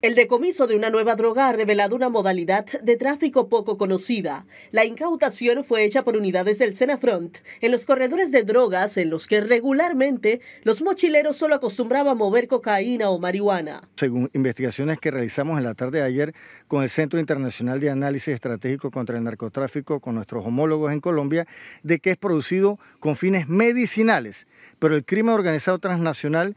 El decomiso de una nueva droga ha revelado una modalidad de tráfico poco conocida. La incautación fue hecha por unidades del Senafront en los corredores de drogas en los que regularmente los mochileros solo acostumbraban mover cocaína o marihuana. Según investigaciones que realizamos en la tarde de ayer con el Centro Internacional de Análisis Estratégico contra el Narcotráfico, con nuestros homólogos en Colombia, de que es producido con fines medicinales, pero el crimen organizado transnacional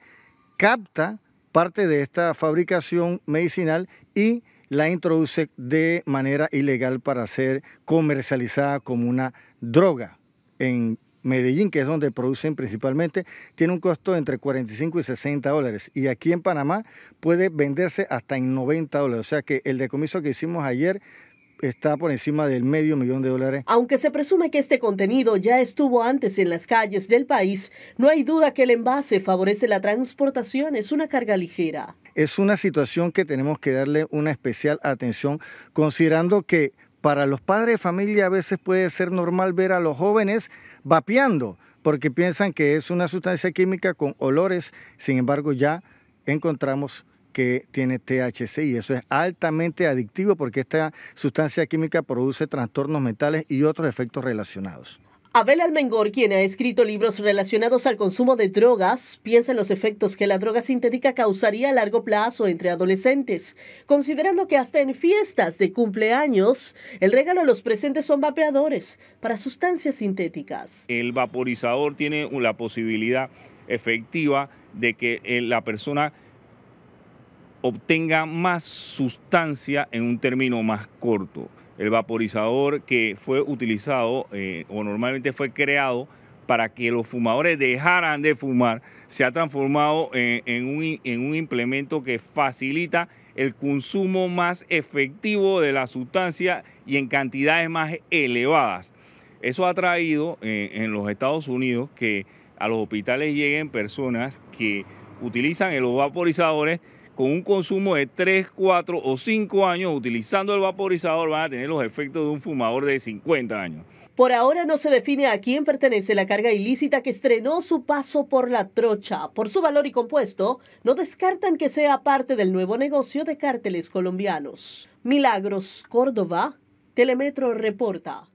capta parte de esta fabricación medicinal y la introduce de manera ilegal para ser comercializada como una droga en Medellín, que es donde producen principalmente, tiene un costo entre 45 y 60 dólares. Y aquí en Panamá puede venderse hasta en 90 dólares. O sea que el decomiso que hicimos ayer está por encima del medio millón de dólares. Aunque se presume que este contenido ya estuvo antes en las calles del país, no hay duda que el envase favorece la transportación, es una carga ligera. Es una situación que tenemos que darle una especial atención, considerando que para los padres de familia a veces puede ser normal ver a los jóvenes vapeando, porque piensan que es una sustancia química con olores, sin embargo ya encontramos que tiene THC y eso es altamente adictivo porque esta sustancia química produce trastornos mentales y otros efectos relacionados. Abel Almengor, quien ha escrito libros relacionados al consumo de drogas, piensa en los efectos que la droga sintética causaría a largo plazo entre adolescentes, considerando que hasta en fiestas de cumpleaños el regalo a los presentes son vapeadores para sustancias sintéticas. El vaporizador tiene la posibilidad efectiva de que eh, la persona obtenga más sustancia en un término más corto. El vaporizador que fue utilizado eh, o normalmente fue creado para que los fumadores dejaran de fumar, se ha transformado en, un, implemento que facilita el consumo más efectivo de la sustancia y en cantidades más elevadas. Eso ha traído eh, en los Estados Unidos que a los hospitales lleguen personas que utilizan los vaporizadores con un consumo de 3, 4 o 5 años utilizando el vaporizador van a tener los efectos de un fumador de 50 años. Por ahora no se define a quién pertenece la carga ilícita que estrenó su paso por la trocha. Por su valor y compuesto, no descartan que sea parte del nuevo negocio de cárteles colombianos. Milagros Córdoba, Telemetro reporta.